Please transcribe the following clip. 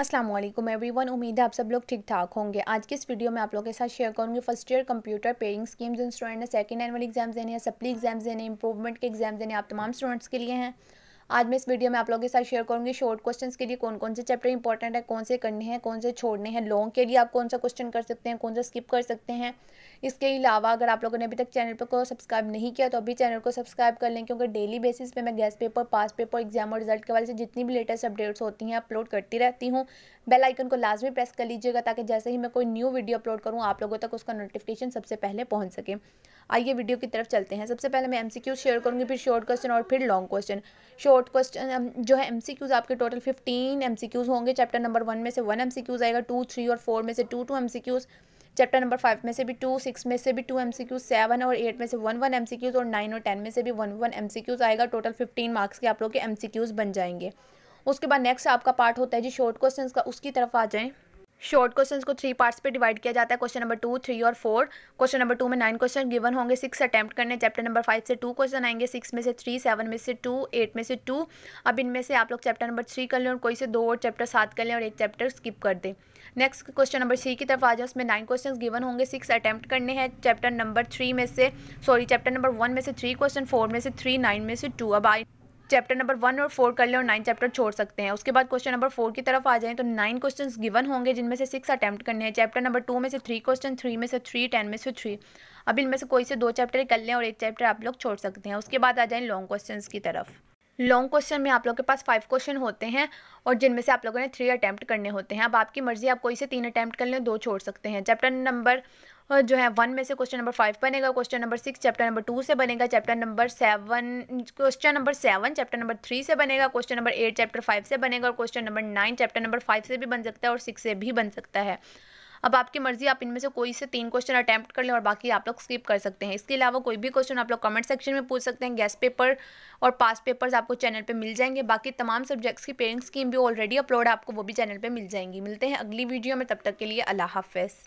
Aslam every one उम्मीद है आप सब लोग ठीक ठाक होंगे आज की इस वीडियो में आप लोगों के साथ शेयर करूँगी first year computer pairing schemes इन स्टूडेंट ने सेकेंड एनअल एग्जाम्स देने हैं सप्ली एग्जाम्स देने इंप्रूवमेंट के एग्जाम्स देने आप तमाम स्टूडेंट्स के लिए हैं आज मैं इस वीडियो में आप लोगों के साथ शेयर करूँगी शॉर्ट क्वेश्चन के लिए कौन कौन से चैप्टर इंपॉर्टेंट है कौन से करने हैं कौन से छोड़ने हैं लॉन्ग के लिए आप कौन सा क्वेश्चन कर सकते हैं कौन सा स्किप कर सकते हैं इसके अलावा अगर आप लोगों ने अभी तक चैनल पर को सब्सक्राइब नहीं किया तो अभी चैनल को सब्सक्राइब कर लें क्योंकि डेली बेसिस पर मैं guess paper pass paper exam और रिजल्ट के वाले से जितनी भी लेटेस्ट अपडेट्स होती हैं अपलोड करती रहती हूँ बेल आइकन को लाजमी प्रेस कर लीजिएगा ताकि जैसे ही मैं कोई न्यू वीडियो अपलोड करूँ आप लोगों तक उसका नोटिफिकेशन सबसे पहले पहुँच सके आइए वीडियो की तरफ चलते हैं सबसे पहले मैं एमसीक्यू शेयर करूँगी फिर शॉर्ट क्वेश्चन और फिर long question short short question um, जो है एम आपके टोटल फिफ्टीन एम होंगे चैप्टर नंबर वन में से वन एम आएगा टू थ्री और फोर में से two two MCQs chapter number five में से भी टू सिक्स में से भी two M C Qs seven और एट में से one one M C Qs और नाइन और टेन में से भी one one M C Qs आएगा टोटल फिफ्टीन मार्क्स के आप लोग के एम सी क्यूज़ बन जाएंगे उसके बाद नेक्स्ट आपका पार्ट होता है जी शॉर्ट क्वेश्चन का उसकी तरफ आ जाएं शॉर्ट क्वेश्चंस को थ्री पार्ट्स पे डिवाइड किया जाता है क्वेश्चन नंबर टू थ्री और फोर क्वेश्चन नंबर टू में नाइन क्वेश्चन गिवन होंगे सिक्स अटैम्प्ट करने चैप्टर नंबर फाइव से टू क्वेश्चन आएंगे सिक्स में से थ्री सेवन में से टू एट में से टू अब इनमें से आप लोग चैप्टर नंबर थ्री कर लें और कोई से दो और चैप्टर सात कर लें और एक चैप्टर स्किप कर दें नेक्स्ट क्वेश्चन नंबर थ्री की तरफ आ जाए उसमें नाइन क्वेश्चन गिवन होंगे सिक्स अटैम्प्ट करने हैं चैप्टर नंबर थ्री में से सॉरी चैप्टर नंबर वन में से थ्री क्वेश्चन फोर में से थ्री नाइन में से टू अब आई चैप्टर नंबर वन और फोर कर लें और नाइन चैप्टर छोड़ सकते हैं उसके बाद क्वेश्चन नंबर फोर की तरफ आ जाएं तो नाइन क्वेश्चंस गिवन होंगे जिनमें से सिक्स अटैम्प्ट करने हैं चैप्टर नंबर टू में से थ्री क्वेश्चन थ्री में से थ्री टेन में से थ्री अब इनमें से कोई से दो चैप्टर कर लें और एक चैप्टर आप लोग छोड़ सकते हैं उसके बाद आ जाएँ लॉन्ग क्वेश्चन की तरफ लॉन्ग क्वेश्चन में आप लोग के पास फाइव क्वेश्चन होते हैं और जिनमें से आप लोगों ने थ्री अटैम्प्ट करने होते हैं अब आपकी मर्जी आप कोई से तीन अटैम्प्ट कर लें दो छोड़ सकते हैं चैप्टर नंबर जो है वन में से क्वेश्चन नंबर फाइव बनेगा question number six chapter number two से बनेगा chapter number seven question number seven chapter number three से बनेगा question number eight chapter five से बनेगा और question number nine chapter number five से भी बन सकता है और सिक्स से भी बन सकता है अब आपकी मर्जी आप इनमें से कोई से तीन क्वेश्चन अटैम्प्ट कर लें और बाकी आप लोग स्किप कर सकते हैं इसके अलावा कोई भी क्वेश्चन आप लोग कमेंट सेक्शन में पूछ सकते हैं गैस पेपर और पास पेपर्स आपको चैनल पर मिल जाएंगे बाकी तमाम सब्जेक्ट्स की पेरेंट्स स्कीम भी ऑलरेडी अपलोड है आपको वो भी चैनल पर मिल जाएंगी मिलते हैं अगली वीडियो में तब तक के लिए अल्लाह हाफ